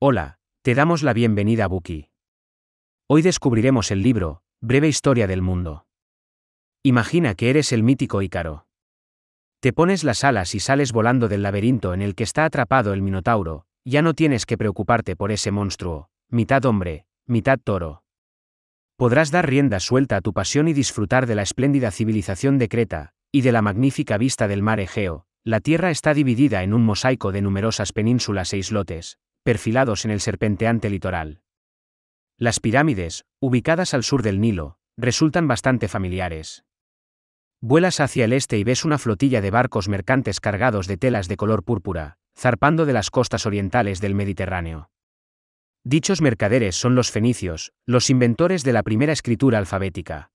Hola, te damos la bienvenida a Buki. Hoy descubriremos el libro, Breve Historia del Mundo. Imagina que eres el mítico Ícaro. Te pones las alas y sales volando del laberinto en el que está atrapado el Minotauro, ya no tienes que preocuparte por ese monstruo, mitad hombre, mitad toro. Podrás dar rienda suelta a tu pasión y disfrutar de la espléndida civilización de Creta, y de la magnífica vista del mar Egeo, la Tierra está dividida en un mosaico de numerosas penínsulas e islotes, perfilados en el serpenteante litoral. Las pirámides, ubicadas al sur del Nilo, resultan bastante familiares. Vuelas hacia el este y ves una flotilla de barcos mercantes cargados de telas de color púrpura, zarpando de las costas orientales del Mediterráneo. Dichos mercaderes son los fenicios, los inventores de la primera escritura alfabética.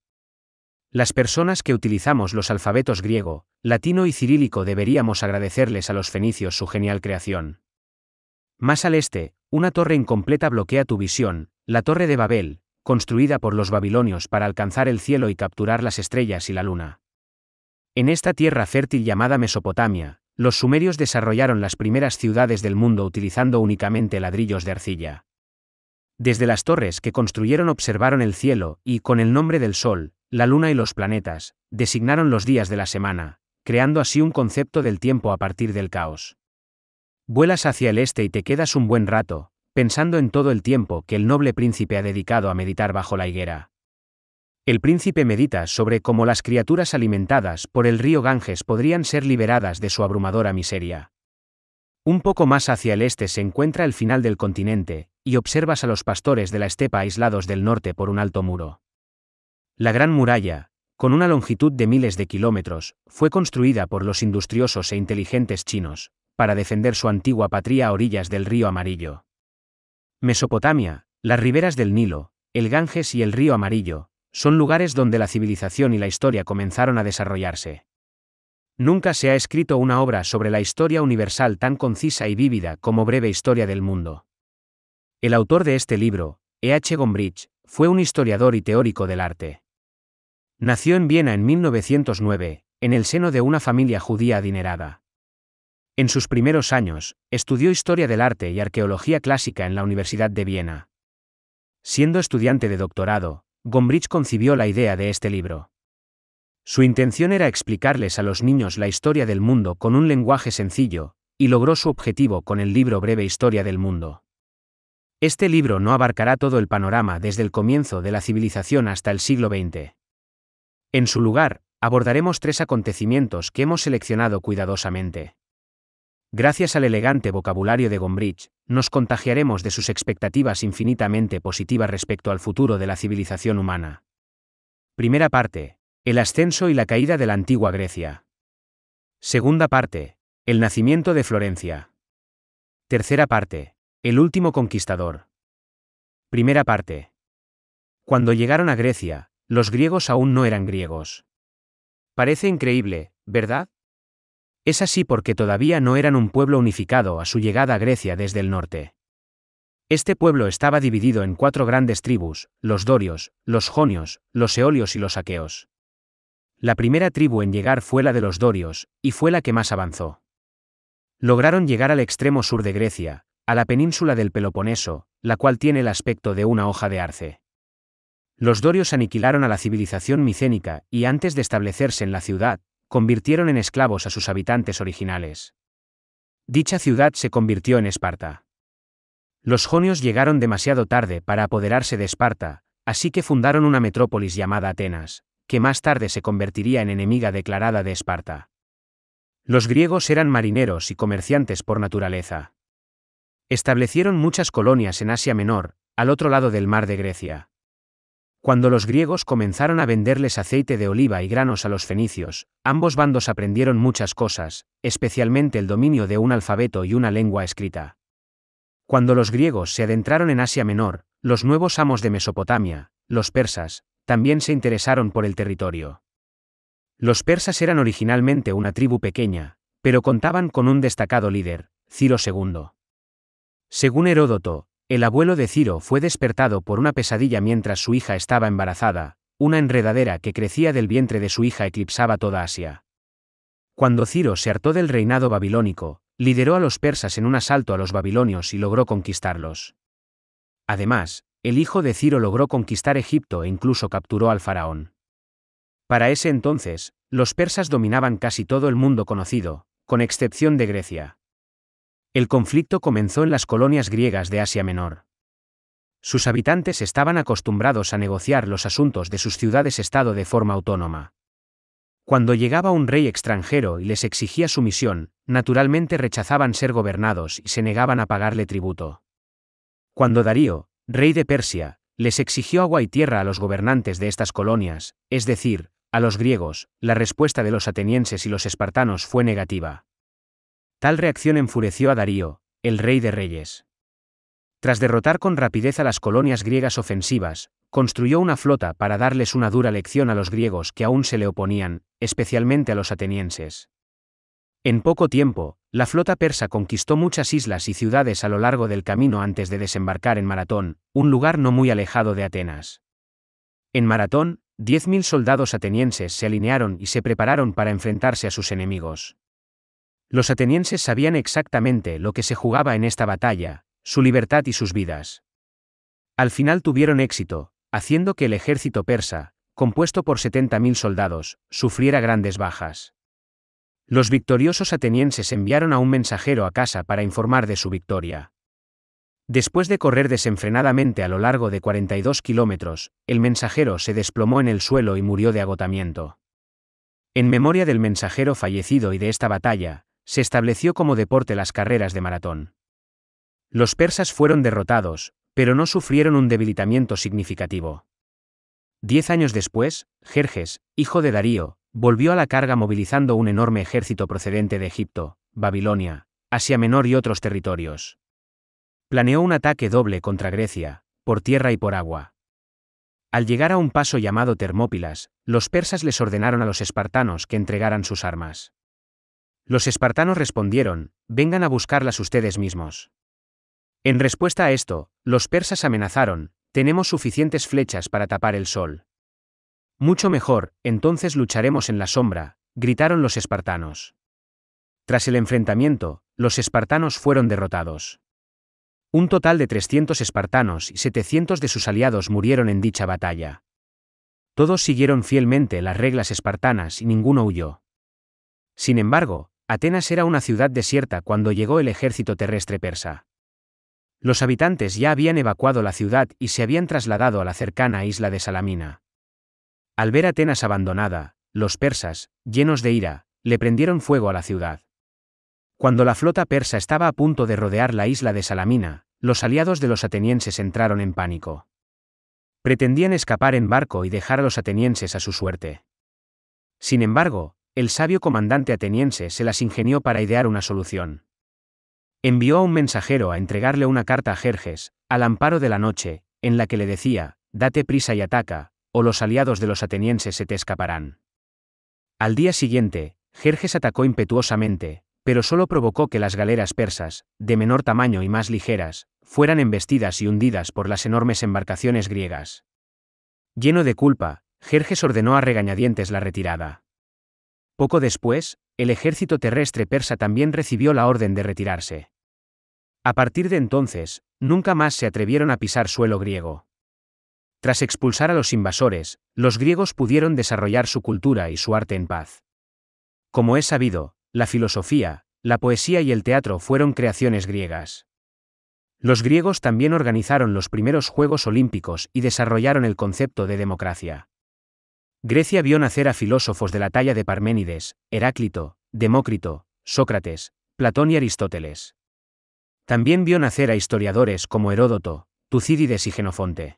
Las personas que utilizamos los alfabetos griego, latino y cirílico deberíamos agradecerles a los fenicios su genial creación. Más al este, una torre incompleta bloquea tu visión, la torre de Babel, construida por los babilonios para alcanzar el cielo y capturar las estrellas y la luna. En esta tierra fértil llamada Mesopotamia, los sumerios desarrollaron las primeras ciudades del mundo utilizando únicamente ladrillos de arcilla. Desde las torres que construyeron observaron el cielo y, con el nombre del Sol, la Luna y los planetas, designaron los días de la semana, creando así un concepto del tiempo a partir del caos. Vuelas hacia el este y te quedas un buen rato, pensando en todo el tiempo que el noble príncipe ha dedicado a meditar bajo la higuera. El príncipe medita sobre cómo las criaturas alimentadas por el río Ganges podrían ser liberadas de su abrumadora miseria. Un poco más hacia el este se encuentra el final del continente, y observas a los pastores de la estepa aislados del norte por un alto muro. La Gran Muralla, con una longitud de miles de kilómetros, fue construida por los industriosos e inteligentes chinos, para defender su antigua patria a orillas del río Amarillo. Mesopotamia, las riberas del Nilo, el Ganges y el río Amarillo, son lugares donde la civilización y la historia comenzaron a desarrollarse. Nunca se ha escrito una obra sobre la historia universal tan concisa y vívida como Breve Historia del Mundo. El autor de este libro, E. H. Gombrich, fue un historiador y teórico del arte. Nació en Viena en 1909, en el seno de una familia judía adinerada. En sus primeros años, estudió historia del arte y arqueología clásica en la Universidad de Viena. Siendo estudiante de doctorado, Gombrich concibió la idea de este libro. Su intención era explicarles a los niños la historia del mundo con un lenguaje sencillo, y logró su objetivo con el libro Breve Historia del Mundo. Este libro no abarcará todo el panorama desde el comienzo de la civilización hasta el siglo XX. En su lugar, abordaremos tres acontecimientos que hemos seleccionado cuidadosamente. Gracias al elegante vocabulario de Gombrich, nos contagiaremos de sus expectativas infinitamente positivas respecto al futuro de la civilización humana. Primera parte. El ascenso y la caída de la antigua Grecia. Segunda parte. El nacimiento de Florencia. Tercera parte. El último conquistador. Primera parte. Cuando llegaron a Grecia, los griegos aún no eran griegos. Parece increíble, ¿verdad? Es así porque todavía no eran un pueblo unificado a su llegada a Grecia desde el norte. Este pueblo estaba dividido en cuatro grandes tribus, los dorios, los jonios, los eolios y los aqueos. La primera tribu en llegar fue la de los dorios, y fue la que más avanzó. Lograron llegar al extremo sur de Grecia, a la península del Peloponeso, la cual tiene el aspecto de una hoja de arce. Los dorios aniquilaron a la civilización micénica y antes de establecerse en la ciudad, convirtieron en esclavos a sus habitantes originales. Dicha ciudad se convirtió en Esparta. Los jonios llegaron demasiado tarde para apoderarse de Esparta, así que fundaron una metrópolis llamada Atenas, que más tarde se convertiría en enemiga declarada de Esparta. Los griegos eran marineros y comerciantes por naturaleza. Establecieron muchas colonias en Asia Menor, al otro lado del mar de Grecia. Cuando los griegos comenzaron a venderles aceite de oliva y granos a los fenicios, ambos bandos aprendieron muchas cosas, especialmente el dominio de un alfabeto y una lengua escrita. Cuando los griegos se adentraron en Asia Menor, los nuevos amos de Mesopotamia, los persas, también se interesaron por el territorio. Los persas eran originalmente una tribu pequeña, pero contaban con un destacado líder, Ciro II. Según Heródoto, el abuelo de Ciro fue despertado por una pesadilla mientras su hija estaba embarazada, una enredadera que crecía del vientre de su hija eclipsaba toda Asia. Cuando Ciro se hartó del reinado babilónico, lideró a los persas en un asalto a los babilonios y logró conquistarlos. Además, el hijo de Ciro logró conquistar Egipto e incluso capturó al faraón. Para ese entonces, los persas dominaban casi todo el mundo conocido, con excepción de Grecia. El conflicto comenzó en las colonias griegas de Asia Menor. Sus habitantes estaban acostumbrados a negociar los asuntos de sus ciudades-estado de forma autónoma. Cuando llegaba un rey extranjero y les exigía sumisión, naturalmente rechazaban ser gobernados y se negaban a pagarle tributo. Cuando Darío, rey de Persia, les exigió agua y tierra a los gobernantes de estas colonias, es decir, a los griegos, la respuesta de los atenienses y los espartanos fue negativa. Tal reacción enfureció a Darío, el rey de reyes. Tras derrotar con rapidez a las colonias griegas ofensivas, construyó una flota para darles una dura lección a los griegos que aún se le oponían, especialmente a los atenienses. En poco tiempo, la flota persa conquistó muchas islas y ciudades a lo largo del camino antes de desembarcar en Maratón, un lugar no muy alejado de Atenas. En Maratón, 10.000 soldados atenienses se alinearon y se prepararon para enfrentarse a sus enemigos. Los atenienses sabían exactamente lo que se jugaba en esta batalla, su libertad y sus vidas. Al final tuvieron éxito, haciendo que el ejército persa, compuesto por 70.000 soldados, sufriera grandes bajas. Los victoriosos atenienses enviaron a un mensajero a casa para informar de su victoria. Después de correr desenfrenadamente a lo largo de 42 kilómetros, el mensajero se desplomó en el suelo y murió de agotamiento. En memoria del mensajero fallecido y de esta batalla, se estableció como deporte las carreras de maratón. Los persas fueron derrotados, pero no sufrieron un debilitamiento significativo. Diez años después, Jerjes, hijo de Darío, volvió a la carga movilizando un enorme ejército procedente de Egipto, Babilonia, Asia Menor y otros territorios. Planeó un ataque doble contra Grecia, por tierra y por agua. Al llegar a un paso llamado Termópilas, los persas les ordenaron a los espartanos que entregaran sus armas. Los espartanos respondieron, vengan a buscarlas ustedes mismos. En respuesta a esto, los persas amenazaron, tenemos suficientes flechas para tapar el sol. Mucho mejor, entonces lucharemos en la sombra, gritaron los espartanos. Tras el enfrentamiento, los espartanos fueron derrotados. Un total de 300 espartanos y 700 de sus aliados murieron en dicha batalla. Todos siguieron fielmente las reglas espartanas y ninguno huyó. Sin embargo, Atenas era una ciudad desierta cuando llegó el ejército terrestre persa. Los habitantes ya habían evacuado la ciudad y se habían trasladado a la cercana isla de Salamina. Al ver Atenas abandonada, los persas, llenos de ira, le prendieron fuego a la ciudad. Cuando la flota persa estaba a punto de rodear la isla de Salamina, los aliados de los atenienses entraron en pánico. Pretendían escapar en barco y dejar a los atenienses a su suerte. Sin embargo, el sabio comandante ateniense se las ingenió para idear una solución. Envió a un mensajero a entregarle una carta a Jerjes, al amparo de la noche, en la que le decía, date prisa y ataca, o los aliados de los atenienses se te escaparán. Al día siguiente, Jerjes atacó impetuosamente, pero solo provocó que las galeras persas, de menor tamaño y más ligeras, fueran embestidas y hundidas por las enormes embarcaciones griegas. Lleno de culpa, Jerjes ordenó a regañadientes la retirada. Poco después, el ejército terrestre persa también recibió la orden de retirarse. A partir de entonces, nunca más se atrevieron a pisar suelo griego. Tras expulsar a los invasores, los griegos pudieron desarrollar su cultura y su arte en paz. Como es sabido, la filosofía, la poesía y el teatro fueron creaciones griegas. Los griegos también organizaron los primeros Juegos Olímpicos y desarrollaron el concepto de democracia. Grecia vio nacer a filósofos de la talla de Parménides, Heráclito, Demócrito, Sócrates, Platón y Aristóteles. También vio nacer a historiadores como Heródoto, Tucídides y Genofonte.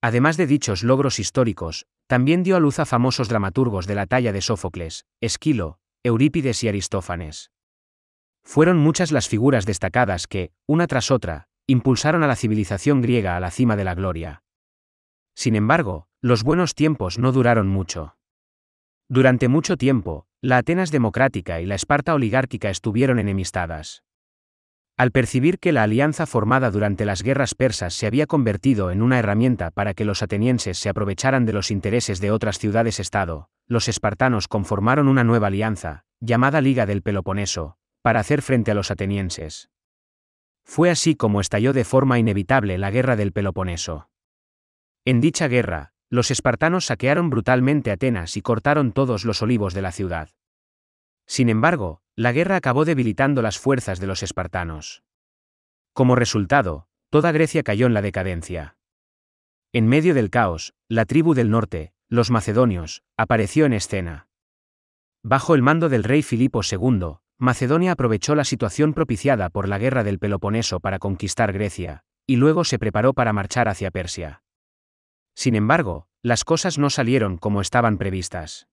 Además de dichos logros históricos, también dio a luz a famosos dramaturgos de la talla de Sófocles, Esquilo, Eurípides y Aristófanes. Fueron muchas las figuras destacadas que, una tras otra, impulsaron a la civilización griega a la cima de la gloria. Sin embargo, los buenos tiempos no duraron mucho. Durante mucho tiempo, la Atenas democrática y la Esparta oligárquica estuvieron enemistadas. Al percibir que la alianza formada durante las guerras persas se había convertido en una herramienta para que los atenienses se aprovecharan de los intereses de otras ciudades-estado, los espartanos conformaron una nueva alianza, llamada Liga del Peloponeso, para hacer frente a los atenienses. Fue así como estalló de forma inevitable la Guerra del Peloponeso. En dicha guerra, los espartanos saquearon brutalmente Atenas y cortaron todos los olivos de la ciudad. Sin embargo, la guerra acabó debilitando las fuerzas de los espartanos. Como resultado, toda Grecia cayó en la decadencia. En medio del caos, la tribu del norte, los macedonios, apareció en escena. Bajo el mando del rey Filipo II, Macedonia aprovechó la situación propiciada por la guerra del Peloponeso para conquistar Grecia, y luego se preparó para marchar hacia Persia. Sin embargo, las cosas no salieron como estaban previstas.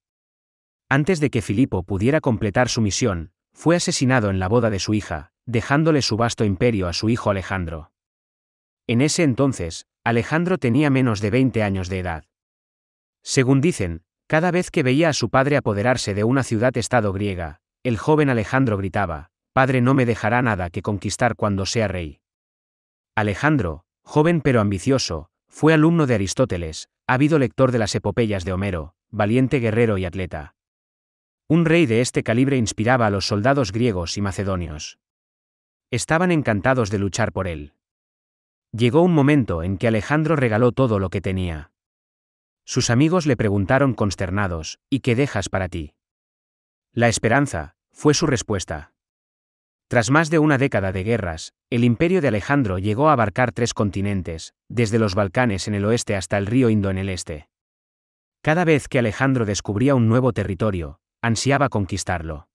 Antes de que Filipo pudiera completar su misión, fue asesinado en la boda de su hija, dejándole su vasto imperio a su hijo Alejandro. En ese entonces, Alejandro tenía menos de 20 años de edad. Según dicen, cada vez que veía a su padre apoderarse de una ciudad-estado griega, el joven Alejandro gritaba, Padre no me dejará nada que conquistar cuando sea rey. Alejandro, joven pero ambicioso, fue alumno de Aristóteles, ávido lector de las epopeyas de Homero, valiente guerrero y atleta. Un rey de este calibre inspiraba a los soldados griegos y macedonios. Estaban encantados de luchar por él. Llegó un momento en que Alejandro regaló todo lo que tenía. Sus amigos le preguntaron consternados, ¿y qué dejas para ti? La esperanza, fue su respuesta. Tras más de una década de guerras, el imperio de Alejandro llegó a abarcar tres continentes, desde los Balcanes en el oeste hasta el río Indo en el este. Cada vez que Alejandro descubría un nuevo territorio, ansiaba conquistarlo.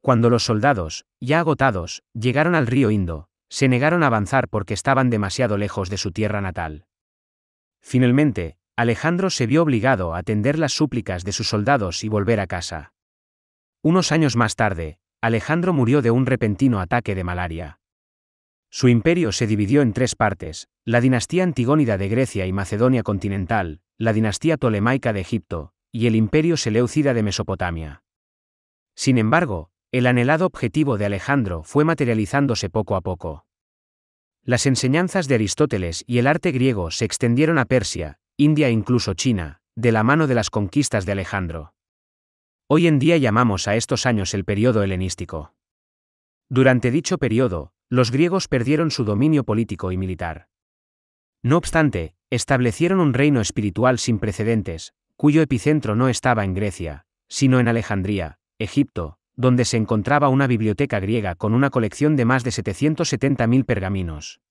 Cuando los soldados, ya agotados, llegaron al río Indo, se negaron a avanzar porque estaban demasiado lejos de su tierra natal. Finalmente, Alejandro se vio obligado a atender las súplicas de sus soldados y volver a casa. Unos años más tarde, Alejandro murió de un repentino ataque de malaria. Su imperio se dividió en tres partes, la dinastía antigónida de Grecia y Macedonia continental, la dinastía tolemaica de Egipto, y el imperio seleucida de Mesopotamia. Sin embargo, el anhelado objetivo de Alejandro fue materializándose poco a poco. Las enseñanzas de Aristóteles y el arte griego se extendieron a Persia, India e incluso China, de la mano de las conquistas de Alejandro. Hoy en día llamamos a estos años el periodo helenístico. Durante dicho periodo, los griegos perdieron su dominio político y militar. No obstante, establecieron un reino espiritual sin precedentes, cuyo epicentro no estaba en Grecia, sino en Alejandría, Egipto, donde se encontraba una biblioteca griega con una colección de más de 770.000 pergaminos.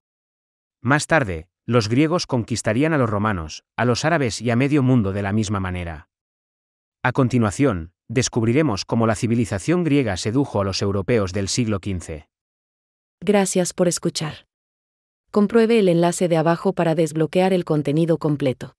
Más tarde, los griegos conquistarían a los romanos, a los árabes y a medio mundo de la misma manera. A continuación, descubriremos cómo la civilización griega sedujo a los europeos del siglo XV. Gracias por escuchar. Compruebe el enlace de abajo para desbloquear el contenido completo.